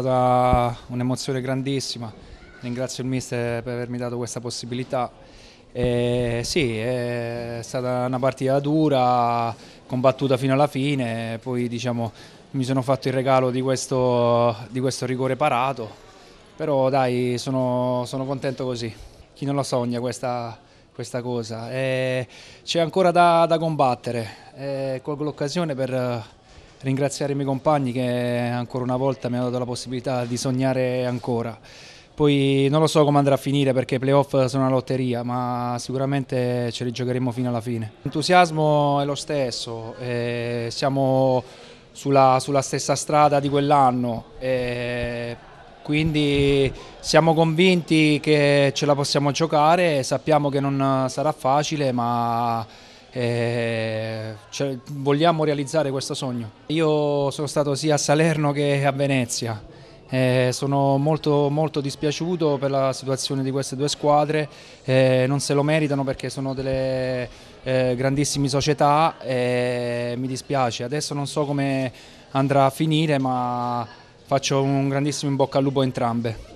stata un'emozione grandissima, ringrazio il mister per avermi dato questa possibilità. Eh, sì, è stata una partita dura, combattuta fino alla fine, poi diciamo, mi sono fatto il regalo di questo, di questo rigore parato, però dai, sono, sono, contento così. Chi non la sogna questa, questa cosa? Eh, c'è ancora da, da combattere, eh, colgo l'occasione per ringraziare i miei compagni che ancora una volta mi hanno dato la possibilità di sognare ancora. Poi non lo so come andrà a finire perché i playoff sono una lotteria, ma sicuramente ce li giocheremo fino alla fine. L'entusiasmo è lo stesso, eh, siamo sulla, sulla, stessa strada di quell'anno, eh, quindi siamo convinti che ce la possiamo giocare, sappiamo che non sarà facile, ma eh, cioè, vogliamo realizzare questo sogno. Io sono stato sia a Salerno che a Venezia, eh, sono molto, molto dispiaciuto per la situazione di queste due squadre, eh, non se lo meritano perché sono delle eh, grandissime società e eh, mi dispiace. Adesso non so come andrà a finire ma faccio un grandissimo in bocca al lupo a entrambe.